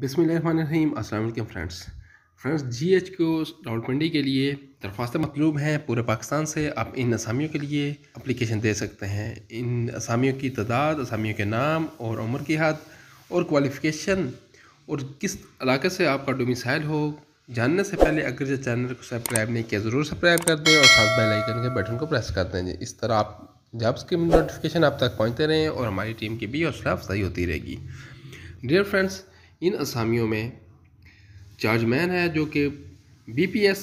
बिसमीम असल friends friends जी H को रावलपिंडी के लिए दरख्वास्त मतलूब हैं पूरे पाकिस्तान से आप इन असामियों के लिए अप्लीकेशन दे सकते हैं इन असामियों की तादाद असामियों के नाम और उम्र की हद और क्वालिफ़िकेशन और किस इलाके से आपका डोमिसाइल हो जानने से पहले अगर जो चैनल को सब्सक्राइब नहीं किया ज़रूर सब्सक्राइब कर दें और साथ बेल आइकन के बटन को प्रेस कर दें इस तरह आप जॉब्स की नोटिफिकेशन आप तक पहुँचते रहें और हमारी टीम की भी हौसला अफजाई होती रहेगी डियर फ्रेंड्स इन असामियों में चार्जमैन है जो कि बी पी एस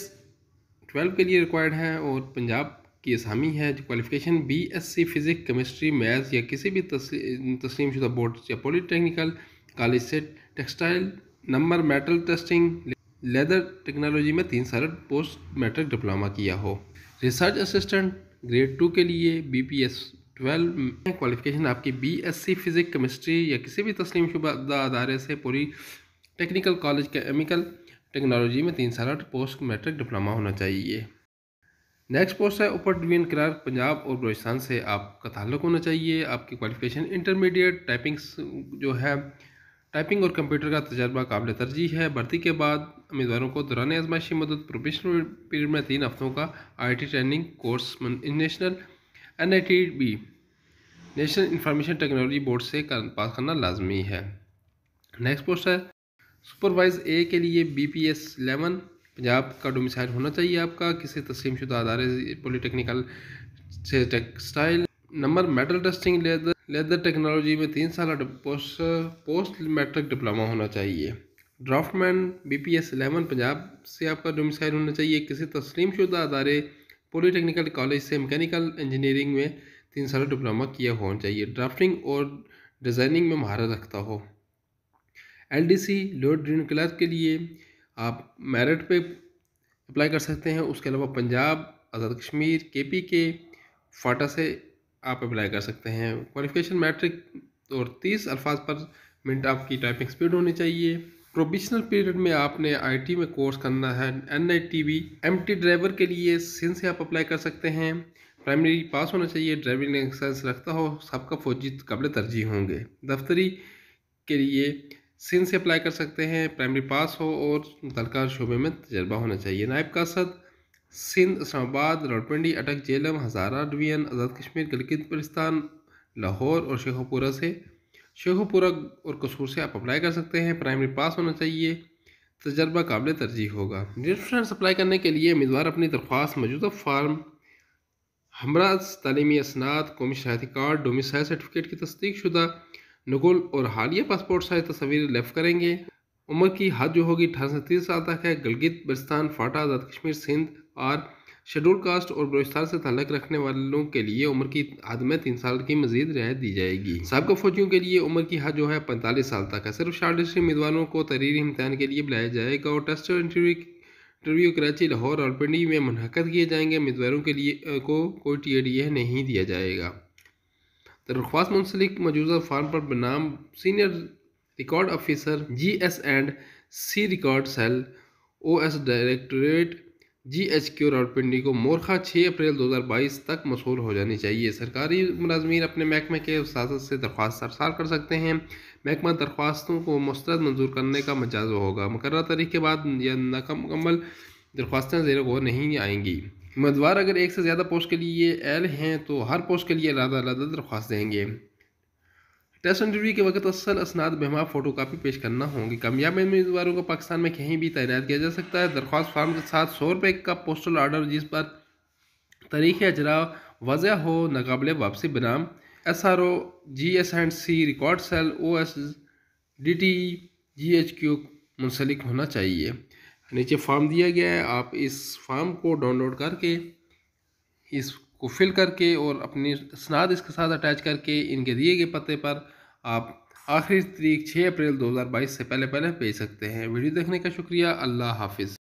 ट्वेल्व के लिए रिक्वायर्ड है और पंजाब की असामी है जो qualification B S C physic chemistry maths या किसी भी तस्लीम शुदा बोर्ड या पॉलीटेक्निकल कॉलेज से textile number metal testing leather technology में तीन साल पोस्ट मैट्रिक डिप्लोमा किया हो रिसर्च असिस्टेंट ग्रेड टू के लिए बी पी एस ट्वेल्व में क्वालिफिकेशन आपकी B S C physic chemistry या किसी भी तस्लीम शुबा अदारे से पूरी टेक्निकल कॉलेज केमिकल टेक्नोलॉजी में तीन साल पोस्ट मैट्रिक डिप्लोमा होना चाहिए नेक्स्ट पोस्ट है ऊपर डिवीन करार पंजाब और बलोचिस्तान से आपका ताल्लुक होना चाहिए आपकी क्वालिफिकेशन इंटरमीडिएट टाइपिंग जो है टाइपिंग और कंप्यूटर का तजर्बा काबिल तरजीह है भर्ती के बाद उम्मीदवारों को दौरान आजमाइशी मदद प्रोफेशनल पीरियड में तीन हफ्तों का I T training course national N I T B national information technology board से कर, पास करना लाजमी है नेक्स्ट पोस्ट है सुपरवाइज ए के लिए B P S eleven Punjab का डोमिसाइल होना चाहिए आपका किसी तस्लीम शुदा अदारे पॉलीटेक्निकल से textile number metal testing leather leather technology में तीन साल पोस्ट पोस्ट मैट्रिक डिप्लोमा होना चाहिए draftsman B P S eleven Punjab से आपका डोमिसाइल होना चाहिए किसी तस्लीम शुदा अदारे पॉलीटेक्निकल कॉलेज से मैकेनिकल इंजीनियरिंग में साल डिप्लोमा किया होना चाहिए ड्राफ्टिंग और डिज़ाइनिंग में महारत रखता हो एल डी सी लोअर ड्रीन क्लास के लिए आप मेरिट पे अप्लाई कर सकते हैं उसके अलावा पंजाब आज़ाद कश्मीर के पी के फाटा से आप अप्लाई कर सकते हैं क्वालिफिकेशन मैट्रिक और तीस अल्फाज पर मिनट आपकी टाइपिंग स्पीड होनी चाहिए प्रोबिशनल पीरियड में आपने आईटी में कोर्स करना है N I T V M T driver के लिए से आप अप्लाई कर सकते हैं प्राइमरी पास होना चाहिए ड्राइविंग लाइसेंस रखता हो सबका फौजी कबल तरजीह होंगे दफ्तरी के लिए सिंध से अप्लाई कर सकते हैं प्राइमरी पास हो और मुतलका शोबे में तजर्बा होना चाहिए नायब कासद सिंध इस्लामाबाद रोडपिंडी अटक जेलम हज़ारा डिवीजन आज़ाद कश्मीर गलकित बलिस्तान लाहौर और शेखोपुरा से शेखोपुरा और कसूर से आप अप्लाई कर सकते हैं प्राइमरी पास होना चाहिए तजर्बा काबिल तरजीह होगा डिस्ट्रेंस अप्लाई करने के लिए उम्मीदवार अपनी दरख्वास्त मौजूदा फार्म हमराज तलीमी असनाद कौमी शहरी कार्ड डोमिसाइल सर्टिफिकेट की तस्दीक शुदा नगुल और हालिया पासपोर्ट साइज तस्वीर लेफ्ट करेंगे उम्र की हद जो होगी अठारह से तीस साल तक है गलगित बलिस्तान फाटा आज़ाद कश्मीर सिंध और शेड्यूल कास्ट और बलोचिस्तान से तलक रखने वालों के लिए उम्र की हद में तीन साल की मजीद रियायत दी जाएगी सबका फौजियों के लिए उम्र की हद जो है पैंतालीस साल तक है सिर्फ शार्ट उम्मीदवारों को तरीरी इम्तहान के लिए बुलाया जाएगा और टेस्ट और इंटरव्यू इंटरव्यू कराची लाहौर और पिंडी में मनकद किए जाएंगे उम्मीदवारों के लिए को कोई टी नहीं दिया जाएगा तो दरख्वास्त मुंसलिक मौजूदा फार्म पर बनाम senior record officer G S and C record cell O S directorate G H Q Rawalpindi को मोरखा 6 अप्रैल 2022 तक मशहूर हो जानी चाहिए सरकारी मुलाजमीन अपने महकमे के उसाजत से दरख्वास्त सरसार कर सकते हैं महकमा दरख्वास्तों को मुस्तरद मंजूर करने का मजाज होगा मुकर तारीख के बाद यह नाकमकमल दरख्वास्तें जेर गौर नहीं आएंगी उम्मीदवार अगर एक से ज़्यादा पोस्ट के लिए एल हैं तो हर पोस्ट के लिए अलहदा अलहदा दरख्वास्त देंगे टेस्ट इंटरव्यू के वक्त असल असनाद बेमा फोटो कापी पेश करना होंगी कामयाब उम्मीदवारों को पाकिस्तान में कहीं भी तैनात किया जा सकता है दरख्वास्त फार्म के साथ सौ रुपये का पोस्टल आर्डर जिस पर तारीख अजरा वजह हो नाकबले वापसी बनाम S R O G S and C record cell O S D T G H Q मुंसलिक होना चाहिए नीचे फॉर्म दिया गया है आप इस फॉर्म को डाउनलोड करके इस को फिल करके और अपनी स्नाद इसके साथ अटैच करके इनके दिए गए पते पर आप आखिरी तारीख 6 अप्रैल 2022 से पहले पहले भेज सकते हैं वीडियो देखने का शुक्रिया अल्लाह हाफिज़